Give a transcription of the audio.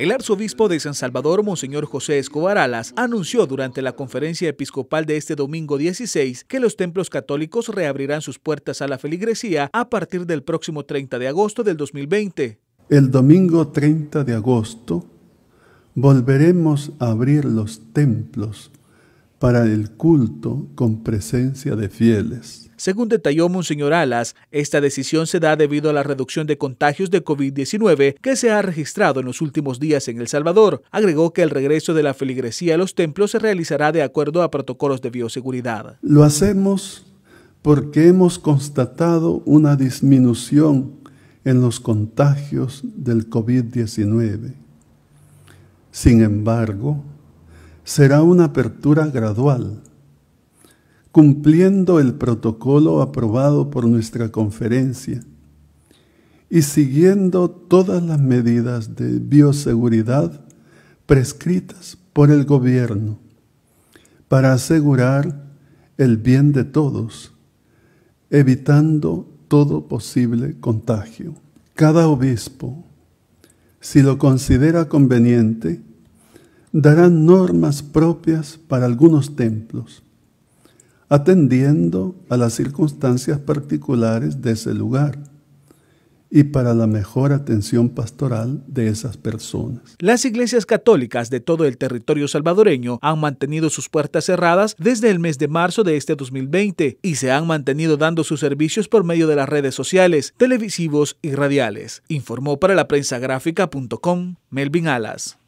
El arzobispo de San Salvador, Monseñor José Escobar Alas, anunció durante la conferencia episcopal de este domingo 16 que los templos católicos reabrirán sus puertas a la feligresía a partir del próximo 30 de agosto del 2020. El domingo 30 de agosto volveremos a abrir los templos para el culto con presencia de fieles. Según detalló Monseñor Alas, esta decisión se da debido a la reducción de contagios de COVID-19 que se ha registrado en los últimos días en El Salvador. Agregó que el regreso de la feligresía a los templos se realizará de acuerdo a protocolos de bioseguridad. Lo hacemos porque hemos constatado una disminución en los contagios del COVID-19. Sin embargo, será una apertura gradual, cumpliendo el protocolo aprobado por nuestra conferencia y siguiendo todas las medidas de bioseguridad prescritas por el gobierno para asegurar el bien de todos, evitando todo posible contagio. Cada obispo, si lo considera conveniente, darán normas propias para algunos templos, atendiendo a las circunstancias particulares de ese lugar y para la mejor atención pastoral de esas personas. Las iglesias católicas de todo el territorio salvadoreño han mantenido sus puertas cerradas desde el mes de marzo de este 2020 y se han mantenido dando sus servicios por medio de las redes sociales, televisivos y radiales, informó para la prensa gráfica.com Melvin Alas.